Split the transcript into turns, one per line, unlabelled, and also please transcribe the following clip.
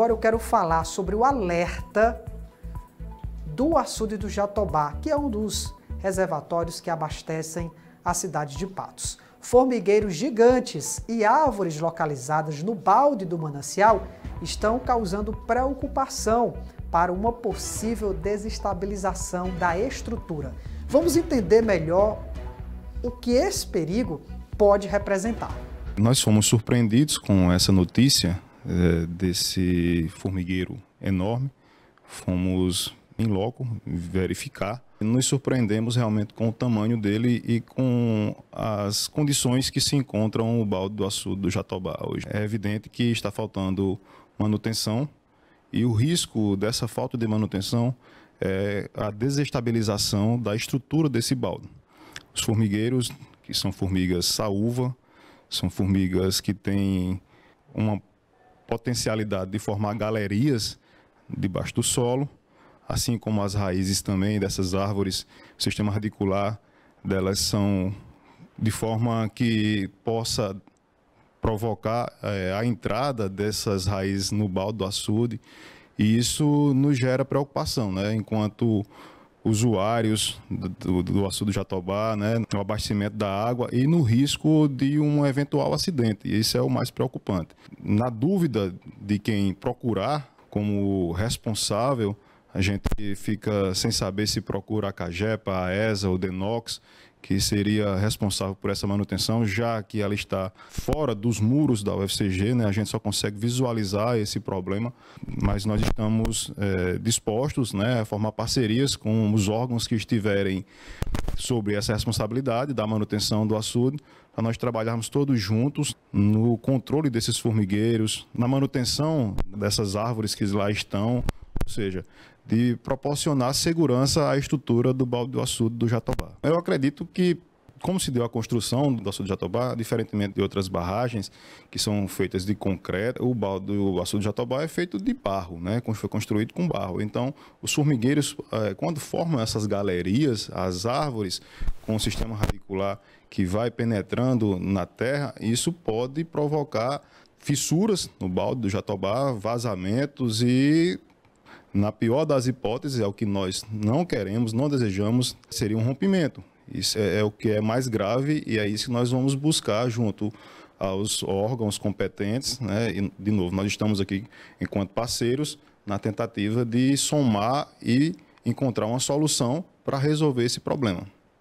Agora eu quero falar sobre o alerta do açude do Jatobá, que é um dos reservatórios que abastecem a cidade de Patos. Formigueiros gigantes e árvores localizadas no balde do manancial estão causando preocupação para uma possível desestabilização da estrutura. Vamos entender melhor o que esse perigo pode representar.
Nós fomos surpreendidos com essa notícia eh, desse formigueiro enorme. Fomos em loco verificar. Nos surpreendemos realmente com o tamanho dele e com as condições que se encontram o balde do açude do Jatobá hoje. É evidente que está faltando manutenção e o risco dessa falta de manutenção é a desestabilização da estrutura desse balde. Os formigueiros, que são formigas saúva, são formigas que têm uma potencialidade de formar galerias debaixo do solo, assim como as raízes também dessas árvores, o sistema radicular delas são de forma que possa provocar é, a entrada dessas raízes no balde do açude, e isso nos gera preocupação, né? Enquanto usuários do, do açude do Jatobá, né, no abastecimento da água e no risco de um eventual acidente. E isso é o mais preocupante. Na dúvida de quem procurar como responsável, a gente fica sem saber se procura a Cagepa, a ESA, o Denox que seria responsável por essa manutenção, já que ela está fora dos muros da UFCG, né? a gente só consegue visualizar esse problema, mas nós estamos é, dispostos né, a formar parcerias com os órgãos que estiverem sobre essa responsabilidade da manutenção do açude, para nós trabalharmos todos juntos no controle desses formigueiros, na manutenção dessas árvores que lá estão, ou seja, de proporcionar segurança à estrutura do balde do açude do Jatobá. Eu acredito que como se deu a construção do açude do Jatobá, diferentemente de outras barragens que são feitas de concreto, o balde do açude do Jatobá é feito de barro, né? Foi construído com barro. Então, os formigueiros, eh, quando formam essas galerias, as árvores com o sistema radicular que vai penetrando na terra, isso pode provocar fissuras no balde do Jatobá, vazamentos e na pior das hipóteses, é o que nós não queremos, não desejamos, seria um rompimento. Isso é, é o que é mais grave e é isso que nós vamos buscar junto aos órgãos competentes, né? E, de novo, nós estamos aqui enquanto parceiros na tentativa de somar e encontrar uma solução para resolver esse problema.